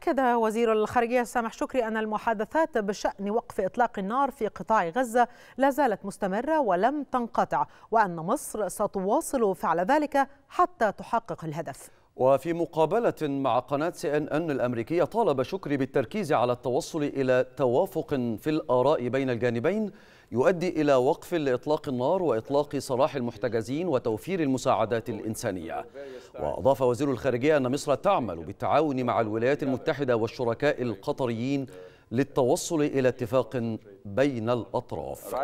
أكد وزير الخارجية سامح شكري أن المحادثات بشأن وقف إطلاق النار في قطاع غزة لا زالت مستمرة ولم تنقطع وأن مصر ستواصل فعل ذلك حتى تحقق الهدف وفي مقابلة مع قناة سي ان ان الأمريكية طالب شكري بالتركيز على التوصل إلى توافق في الآراء بين الجانبين يؤدي إلى وقف لإطلاق النار وإطلاق سراح المحتجزين وتوفير المساعدات الإنسانية وأضاف وزير الخارجية أن مصر تعمل بالتعاون مع الولايات المتحدة والشركاء القطريين للتوصل إلى اتفاق بين الأطراف